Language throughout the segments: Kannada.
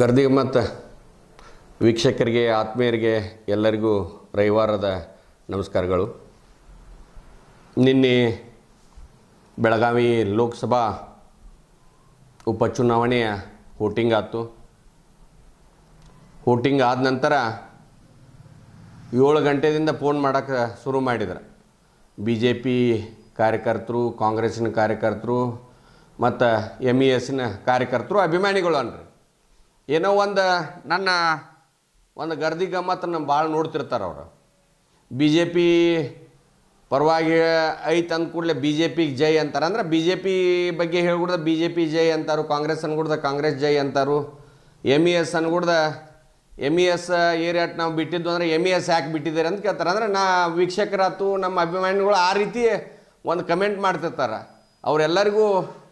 ಗರ್ದಿಗೆ ಮತ್ತು ವೀಕ್ಷಕರಿಗೆ ಆತ್ಮೀಯರಿಗೆ ಎಲ್ಲರಿಗೂ ರವಿವಾರದ ನಮಸ್ಕಾರಗಳು ನಿನ್ನೆ ಬೆಳಗಾವಿ ಲೋಕಸಭಾ ಉಪಚುನಾವಣೆಯ ವೋಟಿಂಗ್ ಆಯಿತು ವೋಟಿಂಗ್ ಆದ ನಂತರ ಏಳು ಗಂಟೆದಿಂದ ಫೋನ್ ಮಾಡೋಕ್ಕೆ ಶುರು ಮಾಡಿದ್ರು ಬಿ ಜೆ ಪಿ ಕಾರ್ಯಕರ್ತರು ಕಾಂಗ್ರೆಸ್ಸಿನ ಕಾರ್ಯಕರ್ತರು ಮತ್ತು ಎಮ್ e ಇ ಎಸ್ನ ಕಾರ್ಯಕರ್ತರು ಅಭಿಮಾನಿಗಳು ಅನ್ರಿ ಏನೋ ಒಂದು ನನ್ನ ಒಂದು ಗರ್ದಿ ನಮ್ಮ ಭಾಳ ನೋಡ್ತಿರ್ತಾರೆ ಅವರು ಬಿ ಜೆ ಪಿ ಪರವಾಗಿ ಐತೆ ಅಂದ ಕೂಡಲೇ ಬಿ ಜೆ ಪಿಗೆ ಜೈ ಅಂತಾರೆ ಅಂದ್ರೆ ಬಿ ಜೆ ಪಿ ಬಗ್ಗೆ ಹೇಳ್ಕೊಡ್ದ ಬಿ ಜೆ ಪಿ ಜೈ ಅಂತಾರು ಕಾಂಗ್ರೆಸ್ ಅನ್ಕೊಡ್ದ ಕಾಂಗ್ರೆಸ್ ಜೈ ಅಂತಾರು ಎಮ್ ಇ e ಎಸ್ ಅನ್ಗೂಡ್ದ ಎಮ್ ಇ e ಎಸ್ ಏರಿಯಾಟ್ ನಾವು ಬಿಟ್ಟಿದ್ದು ಅಂದರೆ ಎಮ್ ಇ ಎಸ್ ಯಾಕೆ ಬಿಟ್ಟಿದ್ದೀರಿ ಅಂತ ಕೇಳ್ತಾರೆ ಅಂದರೆ ನಾ ವೀಕ್ಷಕರಾತು ನಮ್ಮ ಅಭಿಮಾನಿಗಳು ಆ ರೀತಿ ಒಂದು ಕಮೆಂಟ್ ಮಾಡ್ತಿರ್ತಾರೆ ಅವರೆಲ್ಲರಿಗೂ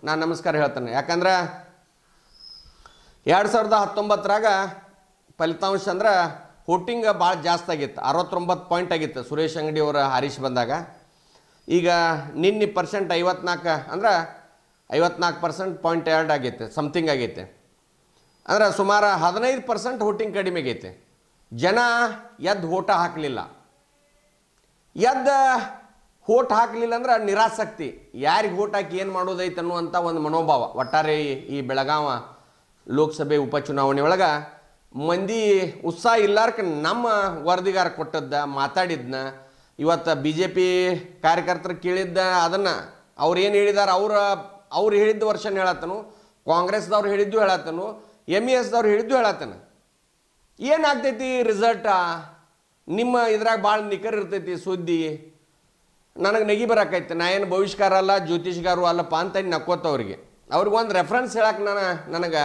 ನಾನು ನಮಸ್ಕಾರ ಹೇಳ್ತೇನೆ ಯಾಕಂದ್ರೆ ಎರಡು ಸಾವಿರದ ಹತ್ತೊಂಬತ್ತರಾಗ ಫಲಿತಾಂಶ ಅಂದ್ರೆ ಹೋಟಿಂಗ್ ಭಾಳ ಜಾಸ್ತಿ ಆಗಿತ್ತು ಅರವತ್ತೊಂಬತ್ತು ಪಾಯಿಂಟ್ ಆಗಿತ್ತು ಸುರೇಶ್ ಅಂಗಡಿಯವರ ಹರೀಶ್ ಬಂದಾಗ ಈಗ ನಿನ್ನೆ ಪರ್ಸೆಂಟ್ ಐವತ್ನಾಲ್ಕು ಅಂದ್ರೆ ಐವತ್ನಾಲ್ಕು ಪರ್ಸೆಂಟ್ ಪಾಯಿಂಟ್ ಎರಡು ಆಗೈತೆ ಸಮಥಿಂಗ್ ಆಗೈತೆ ಅಂದ್ರೆ ಸುಮಾರು ಹದಿನೈದು ಪರ್ಸೆಂಟ್ ಹೋಟಿಂಗ್ ಕಡಿಮೆ ಆಗೈತೆ ಜನ ಎದ್ದು ಓಟ ಹಾಕಲಿಲ್ಲ ಎದ್ದ ಓಟ್ ಹಾಕಲಿಲ್ಲ ಅಂದ್ರೆ ನಿರಾಸಕ್ತಿ ಯಾರಿಗೆ ಓಟ್ ಹಾಕಿ ಏನು ಮಾಡೋದೈತೆ ಅನ್ನುವಂಥ ಒಂದು ಮನೋಭಾವ ಒಟ್ಟಾರೆ ಈ ಬೆಳಗಾವ ಲೋಕಸಭೆ ಚುನಾವಣೆ ಒಳಗೆ ಮಂದಿ ಉತ್ಸಾಹ ಇಲ್ಲಾರ್ಕ ನಮ್ಮ ವರದಿಗಾರ ಕೊಟ್ಟದ್ದ ಮಾತಾಡಿದ್ನ ಇವತ್ತು ಬಿ ಜೆ ಪಿ ಕಾರ್ಯಕರ್ತರು ಕೇಳಿದ್ದ ಅದನ್ನು ಅವ್ರು ಏನು ಹೇಳಿದಾರೆ ಅವ್ರ ಅವ್ರು ಹೇಳಿದ್ದ ವರ್ಷನ ಹೇಳತ್ತನು ಕಾಂಗ್ರೆಸ್ದವ್ರು ಹೇಳಿದ್ದು ಹೇಳತ್ತನು ಎಮ್ ಇ e ಎಸ್ದವ್ರು ಹೇಳಿದ್ದು ಹೇಳತ್ತನ ಏನಾಗ್ತೈತಿ ರಿಸಲ್ಟ ನಿಮ್ಮ ಇದ್ರಾಗ ಭಾಳ ನಿಖರ್ ಇರ್ತೈತಿ ಸುದ್ದಿ ನನಗೆ ನೆಗಿ ಬರಕೈತೆ ನಾ ಏನು ಭವಿಷ್ಕಾರ ಅಲ್ಲ ಜ್ಯೋತಿಷ್ಗಾರು ಅಲ್ಲಪ್ಪ ಅಂತ ನಕ್ಕೋತವ್ರಿಗೆ ಒಂದು ರೆಫರೆನ್ಸ್ ಹೇಳಕ್ಕೆ ನಾನು ನನಗೆ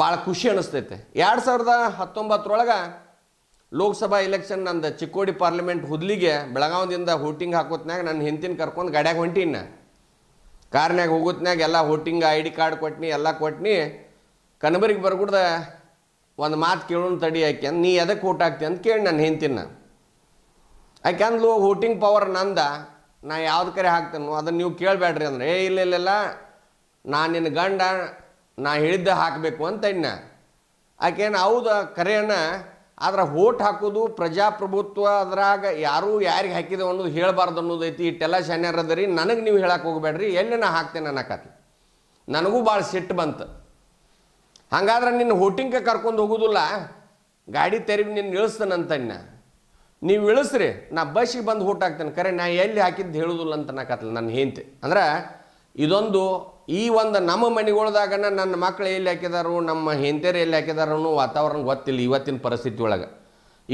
ಭಾಳ ಖುಷಿ ಅನಿಸ್ತೈತೆ ಎರಡು ಸಾವಿರದ ಹತ್ತೊಂಬತ್ತರೊಳಗೆ ಲೋಕಸಭಾ ಎಲೆಕ್ಷನ್ ನಂದು ಚಿಕ್ಕೋಡಿ ಪಾರ್ಲಿಮೆಂಟ್ ಹುದ್ಲಿಗೆ ಬೆಳಗಾವದಿಂದ ಹೋಟಿಂಗ್ ಹಾಕೋತ್ನಾಗ ನನ್ನ ಹೆಂತಿನ ಕರ್ಕೊಂಡು ಗಾಡ್ಯಾಗ ಹೊಂಟಿನ ಕಾರ್ನಾಗ ಹೋಗೋತ್ನಾಗ ಎಲ್ಲ ಹೋಟಿಂಗ್ ಐ ಡಿ ಕಾರ್ಡ್ ಕೊಟ್ನಿ ಎಲ್ಲ ಕೊಟ್ನಿ ಕನಬರಿಗೆ ಬರ್ಗುಡ್ದ ಒಂದು ಮಾತು ಕೇಳೋಣ ತಡಿ ಹಾಕಿ ನೀ ಎದಕ್ಕೆ ಓಟ್ ಹಾಕ್ತಿ ಅಂತ ಕೇಳಿ ನನ್ನ ಹೆಂತಿನ ಯಾಕಂದ್ಲು ವೋಟಿಂಗ್ ಪವರ್ ನಂದ ನಾ ಯಾವ್ದು ಕರೆ ಹಾಕ್ತೇನೆ ಅದನ್ನು ನೀವು ಕೇಳಬೇಡ್ರಿ ಅಂದ್ರೆ ಏ ಇಲ್ಲ ಇಲ್ಲ ನಾ ನಿನ್ನ ಗಂಡ ನಾ ಹೇಳಿದ್ದ ಹಾಕಬೇಕು ಅಂತ ಇನ್ನ ಆಕೇನು ಹೌದು ಕರೆಯನ್ನ ಆದ್ರೆ ಓಟ್ ಹಾಕೋದು ಪ್ರಜಾಪ್ರಭುತ್ವ ಅದರಾಗ ಯಾರು ಯಾರಿಗೆ ಹಾಕಿದೆ ಅನ್ನೋದು ಹೇಳಬಾರ್ದು ಅನ್ನೋದೈತಿ ಇಟ್ಟೆಲ್ಲ ರೀ ನನಗೆ ನೀವು ಹೇಳಕ್ಕೆ ಹೋಗಬೇಡ್ರಿ ಎಲ್ಲಿ ನಾ ಹಾಕ್ತೇನೆ ಅನ್ನಕತ್ತಿ ನನಗೂ ಭಾಳ ಸಿಟ್ಟು ಬಂತು ಹಂಗಾದ್ರೆ ನಿನ್ನ ಹೋಟಿಂಗ್ಗೆ ಕರ್ಕೊಂಡು ಹೋಗೋದಿಲ್ಲ ಗಾಡಿ ತೆರವಿ ನಿನ್ನ ಇಳಿಸ್ತಾನಂತ ಇನ್ನ ನೀವು ಇಳಿಸ್ರಿ ನಾ ಬಸ್ಸಿಗೆ ಬಂದು ಊಟ ಹಾಕ್ತೇನೆ ಕರೆ ನಾ ಎಲ್ಲಿ ಹಾಕಿದ್ದು ಹೇಳುದಿಲ್ಲ ಅಂತ ನಾಕತ್ಲ ನನ್ನ ಹೆಂಡತಿ ಅಂದ್ರೆ ಇದೊಂದು ಈ ಒಂದು ನಮ್ಮ ಮನೆಗಳ್ದಾಗನ ನನ್ನ ಮಕ್ಕಳು ಎಲ್ಲಿ ಹಾಕಿದಾರು ನಮ್ಮ ಹೆಂಡತಿಯರು ಎಲ್ಲಿ ಹಾಕಿದಾರು ವಾತಾವರಣ ಗೊತ್ತಿಲ್ಲ ಇವತ್ತಿನ ಪರಿಸ್ಥಿತಿ ಒಳಗೆ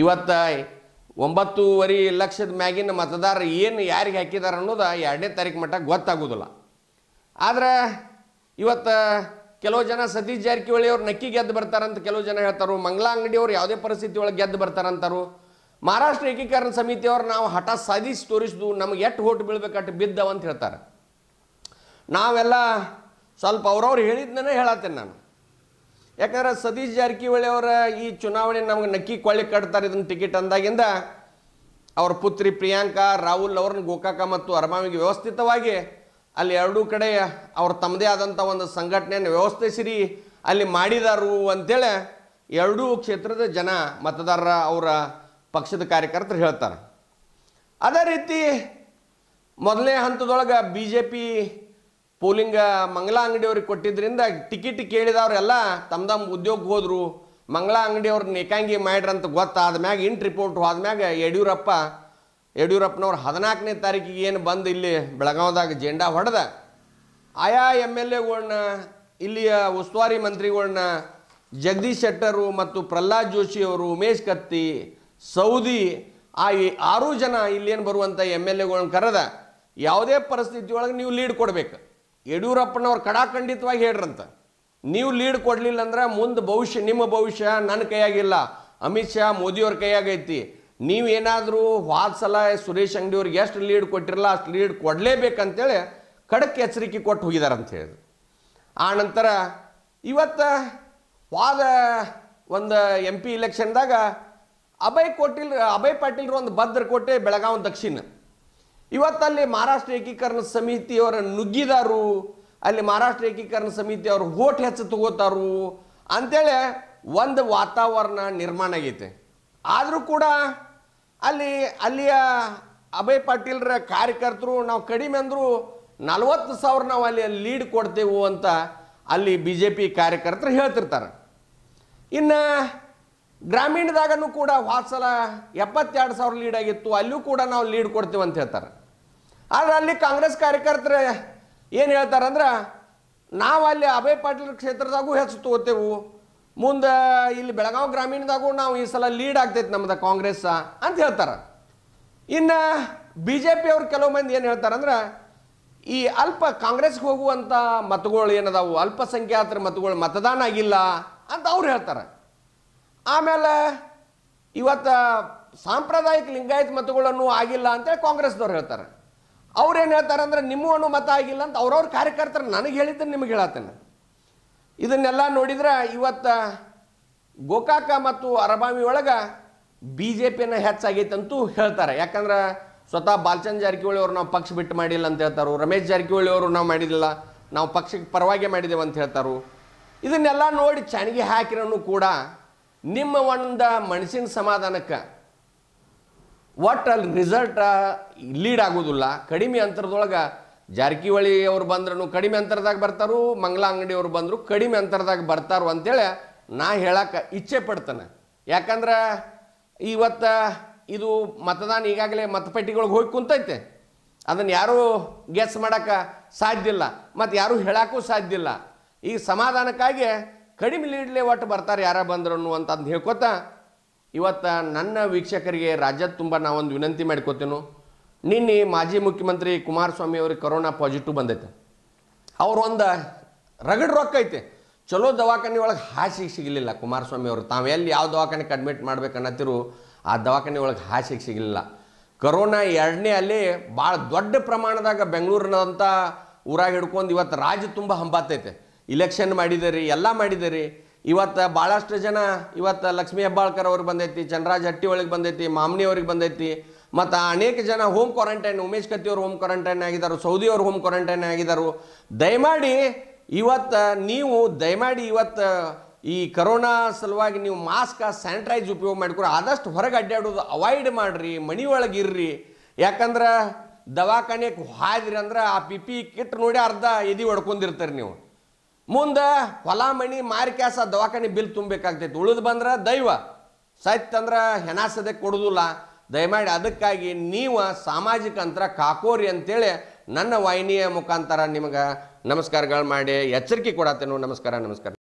ಇವತ್ತು ಒಂಬತ್ತೂವರೆ ಲಕ್ಷದ ಮ್ಯಾಗಿನ ಮತದಾರರು ಏನು ಯಾರಿಗೆ ಹಾಕಿದಾರ ಅನ್ನೋದು ಎರಡನೇ ತಾರೀಕು ಮಟ್ಟ ಗೊತ್ತಾಗೋದಿಲ್ಲ ಆದ್ರೆ ಇವತ್ತು ಕೆಲವು ಜನ ಸತೀಶ್ ಜಾರಕಿಹೊಳಿ ಅವ್ರು ನಕ್ಕಿ ಗೆದ್ದು ಬರ್ತಾರಂತ ಕೆಲವು ಜನ ಹೇಳ್ತಾರೆ ಮಂಗಲಾ ಅಂಗಡಿಯವ್ರು ಯಾವುದೇ ಪರಿಸ್ಥಿತಿ ಒಳಗೆ ಗೆದ್ದು ಬರ್ತಾರಂತಾರು ಮಹಾರಾಷ್ಟ್ರ ಏಕೀಕರಣ ಸಮಿತಿಯವರು ನಾವು ಹಠ ಸಾಧಿಸಿ ತೋರಿಸಿದ್ವು ನಮಗೆ ಎಷ್ಟು ಹೋಟು ಬೀಳ್ಬೇಕಟ್ಟು ಬಿದ್ದವ ಅಂತ ಹೇಳ್ತಾರೆ ನಾವೆಲ್ಲ ಸ್ವಲ್ಪ ಅವ್ರವ್ರು ಹೇಳಿದ್ನೇ ಹೇಳತ್ತೇನೆ ನಾನು ಯಾಕಂದ್ರೆ ಸತೀಶ್ ಜಾರಕಿಹೊಳಿ ಅವರ ಈ ಚುನಾವಣೆ ನಮಗೆ ನಕ್ಕಿ ಕೊಳ್ಳಿ ಕಟ್ತಾರೆ ಇದನ್ನ ಟಿಕೆಟ್ ಅಂದಾಗಿಂದ ಅವ್ರ ಪುತ್ರಿ ಪ್ರಿಯಾಂಕಾ ರಾಹುಲ್ ಅವ್ರನ್ನ ಗೋಕಾಕ ಮತ್ತು ಅರಮಾವಿಗೆ ವ್ಯವಸ್ಥಿತವಾಗಿ ಅಲ್ಲಿ ಎರಡೂ ಕಡೆ ಅವ್ರ ತಮ್ಮದೇ ಆದಂಥ ಒಂದು ಸಂಘಟನೆಯನ್ನು ವ್ಯವಸ್ಥಿಸಿರಿ ಅಲ್ಲಿ ಮಾಡಿದಾರು ಅಂತೇಳಿ ಎರಡೂ ಕ್ಷೇತ್ರದ ಜನ ಮತದಾರರ ಅವರ ಪಕ್ಷದ ಕಾರ್ಯಕರ್ತರು ಹೇಳ್ತಾರೆ ಅದೇ ರೀತಿ ಮೊದಲನೇ ಹಂತದೊಳಗೆ ಬಿ ಜೆ ಪಿ ಪೋಲಿಂಗ ಮಂಗಳಾ ಅಂಗಡಿಯವ್ರಿಗೆ ಕೊಟ್ಟಿದ್ದರಿಂದ ಟಿಕೆಟ್ ಕೇಳಿದವರೆಲ್ಲ ತಮ್ಮ ತಮ್ಮ ಉದ್ಯೋಗ ಹೋದರು ಮಂಗಳಾ ಅಂಗಡಿಯವ್ರ ನೇಕಾಂಗಿ ಮಾಡ್ರಂತ ಗೊತ್ತಾದ ಮ್ಯಾಗ ಇಂಟ್ ರಿಪೋರ್ಟ್ ಆದ್ಮ್ಯಾಗ ಯಡಿಯೂರಪ್ಪ ಯಡಿಯೂರಪ್ಪನವ್ರು ಹದಿನಾಲ್ಕನೇ ತಾರೀಕಿಗೆ ಏನು ಬಂದು ಇಲ್ಲಿ ಬೆಳಗಾವ್ದಾಗ ಜೆಂಡಾ ಹೊಡೆದ ಆಯಾ ಎಮ್ ಎಲ್ ಎಗಳನ್ನ ಇಲ್ಲಿಯ ಉಸ್ತುವಾರಿ ಮಂತ್ರಿಗಳನ್ನ ಜಗದೀಶ್ ಶೆಟ್ಟರು ಮತ್ತು ಪ್ರಹ್ಲಾದ್ ಜೋಶಿಯವರು ಉಮೇಶ್ ಕತ್ತಿ ಸೌದಿ ಆ ಆರು ಜನ ಇಲ್ಲೇನು ಬರುವಂಥ ಎಮ್ ಎಲ್ ಎಗಳನ್ನ ಕರೆದ ಯಾವುದೇ ಪರಿಸ್ಥಿತಿಯೊಳಗೆ ನೀವು ಲೀಡ್ ಕೊಡಬೇಕು ಯಡಿಯೂರಪ್ಪನವ್ರು ಕಡಾಖಂಡಿತವಾಗಿ ಹೇಳ್ರಂತ ನೀವು ಲೀಡ್ ಕೊಡಲಿಲ್ಲ ಅಂದ್ರೆ ಮುಂದೆ ಭವಿಷ್ಯ ನಿಮ್ಮ ಭವಿಷ್ಯ ನನ್ನ ಕೈಯಾಗಿಲ್ಲ ಅಮಿತ್ ಶಾ ಮೋದಿಯವ್ರ ಕೈಯಾಗೈತಿ ನೀವೇನಾದರೂ ವಾದ ಸಲ ಸುರೇಶ್ ಅಂಗಡಿಯವ್ರಿಗೆ ಎಷ್ಟು ಲೀಡ್ ಕೊಟ್ಟಿರಲ್ಲ ಅಷ್ಟು ಲೀಡ್ ಕೊಡಲೇಬೇಕಂತೇಳಿ ಖಡಕ್ ಎಚ್ಚರಿಕೆ ಕೊಟ್ಟು ಅಂತ ಹೇಳಿದ್ರು ಆ ನಂತರ ಇವತ್ತು ವಾದ ಒಂದು ಎಂ ಪಿ ಇಲೆಕ್ಷನ್ದಾಗ ಅಭಯ್ ಕೋಟಿಲ್ ಅಭಯ್ ಪಾಟೀಲ್ ಒಂದು ಭದ್ರಕೋಟೆ ಬೆಳಗಾವಿ ದಕ್ಷಿಣ ಇವತ್ತಲ್ಲಿ ಮಹಾರಾಷ್ಟ್ರ ಏಕೀಕರಣ ಸಮಿತಿಯವರ ನುಗ್ಗಿದಾರು ಅಲ್ಲಿ ಮಹಾರಾಷ್ಟ್ರ ಏಕೀಕರಣ ಸಮಿತಿಯವರು ಹೋಟ್ ಹೆಚ್ಚು ತಗೋತಾರು ಅಂತೇಳಿ ಒಂದು ವಾತಾವರಣ ನಿರ್ಮಾಣ ಆಗೈತೆ ಆದರೂ ಕೂಡ ಅಲ್ಲಿ ಅಲ್ಲಿಯ ಅಭಯ್ ಪಾಟೀಲ್ರ ಕಾರ್ಯಕರ್ತರು ನಾವು ಕಡಿಮೆ ಅಂದರೂ ನಲ್ವತ್ತು ಸಾವಿರ ನಾವು ಅಲ್ಲಿ ಲೀಡ್ ಕೊಡ್ತೇವೆ ಅಂತ ಅಲ್ಲಿ ಬಿ ಜೆ ಪಿ ಕಾರ್ಯಕರ್ತರು ಹೇಳ್ತಿರ್ತಾರೆ ಇನ್ನು ಗ್ರಾಮೀಣದಾಗನು ಕೂಡ ವಾತ್ಸಲ ಎಪ್ಪತ್ತೆರಡು ಸಾವಿರ ಲೀಡ್ ಆಗಿತ್ತು ಅಲ್ಲೂ ಕೂಡ ನಾವು ಲೀಡ್ ಕೊಡ್ತೀವಿ ಅಂತ ಹೇಳ್ತಾರೆ ಆದರೆ ಅಲ್ಲಿ ಕಾಂಗ್ರೆಸ್ ಕಾರ್ಯಕರ್ತರ ಏನು ಹೇಳ್ತಾರೆ ಅಂದ್ರೆ ನಾವು ಅಲ್ಲಿ ಅಭಯ್ ಪಾಟೀಲ್ ಕ್ಷೇತ್ರದಾಗೂ ಹೆಚ್ಚು ತಗೋತೇವು ಮುಂದೆ ಇಲ್ಲಿ ಬೆಳಗಾವಿ ಗ್ರಾಮೀಣದಾಗೂ ನಾವು ಈ ಸಲ ಲೀಡ್ ಆಗ್ತೈತೆ ನಮ್ದು ಕಾಂಗ್ರೆಸ್ ಅಂತ ಹೇಳ್ತಾರೆ ಇನ್ನು ಬಿ ಜೆ ಪಿಯವ್ರು ಕೆಲವು ಮಂದಿ ಏನು ಹೇಳ್ತಾರಂದ್ರೆ ಈ ಅಲ್ಪ ಕಾಂಗ್ರೆಸ್ಗೆ ಹೋಗುವಂಥ ಮತಗಳು ಏನದಾವು ಅಲ್ಪಸಂಖ್ಯಾತರ ಮತಗಳು ಮತದಾನ ಆಗಿಲ್ಲ ಅಂತ ಅವ್ರು ಹೇಳ್ತಾರೆ ಆಮೇಲೆ ಇವತ್ತು ಸಾಂಪ್ರದಾಯಿಕ ಲಿಂಗಾಯತ ಮತಗಳನ್ನು ಆಗಿಲ್ಲ ಅಂತೇಳಿ ಕಾಂಗ್ರೆಸ್ದವ್ರು ಹೇಳ್ತಾರೆ ಏನು ಹೇಳ್ತಾರೆ ಅಂದರೆ ನಿಮ್ಮವನು ಮತ ಆಗಿಲ್ಲ ಅಂತ ಅವ್ರವ್ರ ಕಾರ್ಯಕರ್ತರು ನನಗೆ ಹೇಳಿದ್ದನ್ನು ನಿಮಗೆ ಹೇಳತ್ತೇನೆ ಇದನ್ನೆಲ್ಲ ನೋಡಿದ್ರೆ ಇವತ್ತು ಗೋಕಾಕ ಮತ್ತು ಅರಬಾಮಿ ಒಳಗೆ ಬಿ ಜೆ ಪಿನ ಹೆಚ್ಚಾಗೈತಂತೂ ಹೇಳ್ತಾರೆ ಯಾಕಂದ್ರೆ ಸ್ವತಃ ಬಾಲ್ಚಂದ್ ಜಾರಕಿಹೊಳಿ ಅವರು ನಾವು ಪಕ್ಷ ಬಿಟ್ಟು ಮಾಡಿಲ್ಲ ಅಂತ ಹೇಳ್ತಾರೆ ರಮೇಶ್ ಜಾರಕಿಹೊಳಿ ಅವರು ನಾವು ಮಾಡಿದಿಲ್ಲ ನಾವು ಪಕ್ಷಕ್ಕೆ ಪರವಾಗಿ ಮಾಡಿದ್ದೇವೆ ಅಂತ ಹೇಳ್ತಾರೆ ಇದನ್ನೆಲ್ಲ ನೋಡಿ ಚಣಿಗೆ ಹಾಕಿರೋನು ಕೂಡ ನಿಮ್ಮ ಒಂದು ಮನಸ್ಸಿನ ಸಮಾಧಾನಕ್ಕೆ ಒಟ್ಟು ಅಲ್ಲಿ ರಿಸಲ್ಟ್ ಲೀಡ್ ಆಗೋದಿಲ್ಲ ಕಡಿಮೆ ಅಂತರದೊಳಗೆ ಜಾರಕಿಹೊಳಿ ಅವರು ಬಂದ್ರೂ ಕಡಿಮೆ ಅಂತರದಾಗ ಬರ್ತಾರು ಮಂಗಲ ಅಂಗಡಿ ಬಂದರೂ ಬಂದರು ಕಡಿಮೆ ಅಂತರದಾಗ ಬರ್ತಾರು ಅಂತೇಳಿ ನಾ ಹೇಳಕ್ಕೆ ಇಚ್ಛೆ ಪಡ್ತಾನೆ ಯಾಕಂದ್ರೆ ಇವತ್ತು ಇದು ಮತದಾನ ಈಗಾಗಲೇ ಮತಪೆಟ್ಟಿಗಳಿಗೆ ಹೋಗಿ ಕುಂತೈತೆ ಅದನ್ನು ಯಾರೂ ಗೆಸ್ ಮಾಡೋಕ್ಕೆ ಸಾಧ್ಯ ಇಲ್ಲ ಮತ್ತು ಯಾರೂ ಹೇಳೋಕ್ಕೂ ಸಾಧ್ಯ ಇಲ್ಲ ಈ ಸಮಾಧಾನಕ್ಕಾಗಿ ಕಡಿಮೆ ಲೀಡ್ಲೆ ಒಟ್ಟು ಬರ್ತಾರೆ ಯಾರ ಬಂದ್ರು ಅಂತಂದು ಹೇಳ್ಕೊತ ಇವತ್ತು ನನ್ನ ವೀಕ್ಷಕರಿಗೆ ರಾಜ್ಯದ ತುಂಬ ನಾವೊಂದು ವಿನಂತಿ ಮಾಡ್ಕೋತೇನು ನಿನ್ನೆ ಮಾಜಿ ಮುಖ್ಯಮಂತ್ರಿ ಕುಮಾರಸ್ವಾಮಿ ಅವ್ರಿಗೆ ಕೊರೋನಾ ಪಾಸಿಟಿವ್ ಬಂದೈತೆ ಒಂದು ರಗಡ್ ರೊಕ್ಕ ಐತೆ ಚಲೋ ದವಾಖಾನೆ ಒಳಗೆ ಹಾಸಿಗೆ ಸಿಗಲಿಲ್ಲ ಕುಮಾರಸ್ವಾಮಿ ಅವರು ತಾವು ಎಲ್ಲಿ ಯಾವ ದವಾಖಾನೆಗೆ ಅಡ್ಮಿಟ್ ಮಾಡ್ಬೇಕನ್ನತ್ತಿರು ಆ ದವಾಖಾನೆ ಒಳಗೆ ಹಾಸಿಗೆ ಸಿಗಲಿಲ್ಲ ಕರೋನಾ ಎರಡನೇ ಅಲ್ಲಿ ಭಾಳ ದೊಡ್ಡ ಪ್ರಮಾಣದಾಗ ಬೆಂಗಳೂರಿನಂಥ ಊರಾಗ ಹಿಡ್ಕೊಂಡು ಇವತ್ತು ರಾಜ್ಯ ತುಂಬ ಹಂಬಾತೈತೆ ಇಲೆಕ್ಷನ್ ರೀ ಎಲ್ಲ ಮಾಡಿದರಿ ಇವತ್ತು ಭಾಳಷ್ಟು ಜನ ಇವತ್ತು ಲಕ್ಷ್ಮೀ ಹೆಬ್ಬಾಳ್ಕರ್ ಅವ್ರಿಗೆ ಬಂದೈತಿ ಚನ್ರಾಜ್ ಹಟ್ಟಿ ಒಳಗೆ ಬಂದೈತಿ ಮಾಮ್ನಿ ಅವ್ರಿಗೆ ಬಂದೈತಿ ಮತ್ತು ಅನೇಕ ಜನ ಹೋಮ್ ಕ್ವಾರಂಟೈನ್ ಉಮೇಶ್ ಕತ್ತಿ ಅವರು ಹೋಮ್ ಕ್ವಾರಂಟೈನ್ ಆಗಿದ್ದಾರೆ ಸೌದಿ ಅವರು ಹೋಮ್ ಕ್ವಾರಂಟೈನ್ ಆಗಿದ್ದಾರೆ ದಯಮಾಡಿ ಇವತ್ತು ನೀವು ದಯಮಾಡಿ ಇವತ್ತು ಈ ಕರೋನಾ ಸಲುವಾಗಿ ನೀವು ಮಾಸ್ಕ ಸ್ಯಾನಿಟೈಸ್ ಉಪಯೋಗ ಮಾಡಿಕೊಡಿ ಆದಷ್ಟು ಹೊರಗೆ ಅಡ್ಡಾಡೋದು ಅವಾಯ್ಡ್ ಮಾಡಿರಿ ಮನೆ ಒಳಗೆ ಇರ್ರಿ ಯಾಕಂದ್ರೆ ದವಾಖಾನೆಗೆ ಹಾಯ್ದ್ರಿ ಅಂದ್ರೆ ಆ ಪಿ ಪಿ ಕಿಟ್ ನೋಡಿ ಅರ್ಧ ಎದಿ ಹೊಡ್ಕೊಂಡಿರ್ತಾರೆ ನೀವು ಮುಂದೆ ಹೊಲ ಮಣಿ ಮಾರಿಕ್ಯಾಸ ದವಾಖಾನೆ ಬಿಲ್ ತುಂಬಬೇಕಾಗ್ತೈತಿ ಉಳಿದು ಬಂದ್ರೆ ದೈವ ಸತ್ತಂದ್ರೆ ಹೆಣಾಸದೆ ಕೊಡುದಿಲ್ಲ ದಯಮಾಡಿ ಅದಕ್ಕಾಗಿ ನೀವು ಸಾಮಾಜಿಕ ಅಂತರ ಕಾಕೋರಿ ಅಂತೇಳಿ ನನ್ನ ವಾಹಿನಿಯ ಮುಖಾಂತರ ನಿಮಗೆ ನಮಸ್ಕಾರಗಳು ಮಾಡಿ ಎಚ್ಚರಿಕೆ ಕೊಡತ್ತೇನು ನಮಸ್ಕಾರ ನಮಸ್ಕಾರ